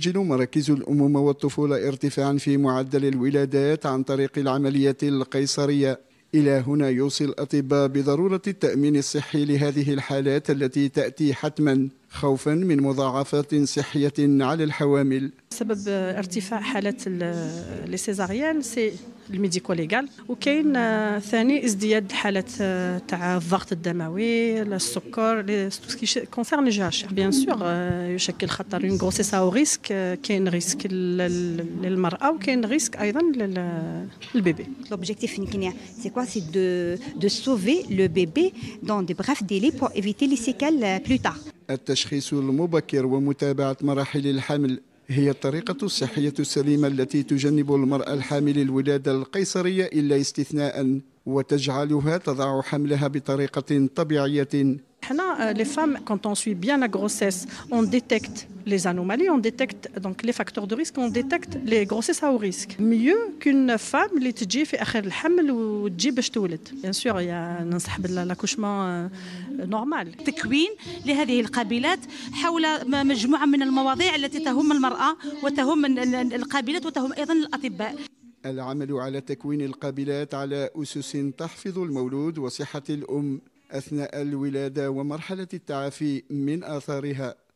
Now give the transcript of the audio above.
تسجل مراكز الأمومة والطفولة ارتفاعا في معدل الولادات عن طريق العملية القيصرية إلى هنا يوصي الأطباء بضرورة التأمين الصحي لهذه الحالات التي تأتي حتماً خوفا من مضاعفات صحية على الحوامل سبب ارتفاع حالات السيزاريان سي الميديكو ليغال وكاين آه، ثاني ازدياد حالات آه، تاع الضغط الدموي السكر لي كونسيرن جاش بيان سور يشكل خطر اون غروسيس او ريسك كاين ريسك للمراه وكاين ريسك ايضا للبيبي لوبجيكتيف يمكن سي كوا سي دو دو سوفي لو بيبي دون دي بريف ديلي بور ايفيتي لي سيكال بلو تار التشخيص المبكر ومتابعه مراحل الحمل هي الطريقة الصحية السليمة التي تجنب المرأة الحامل الولادة القيصرية إلا استثناء وتجعلها تضع حملها بطريقة طبيعية نحن لي فام quand on suit bien la grossesse on détecte les anomalies on détecte donc les facteurs de risque on détecte les grossesses à haut risque mieux qu'une femme اللي تجي في اخر الحمل وتجي باش تولد بيان سور ننصح بالاكوشمون نورمال تكوين لهذه القابلات حول مجموعه من المواضيع التي تهم المراه وتهم القابلات وتهم ايضا الاطباء العمل على تكوين القابلات على أسس تحفظ المولود وصحة الأم أثناء الولادة ومرحلة التعافي من آثارها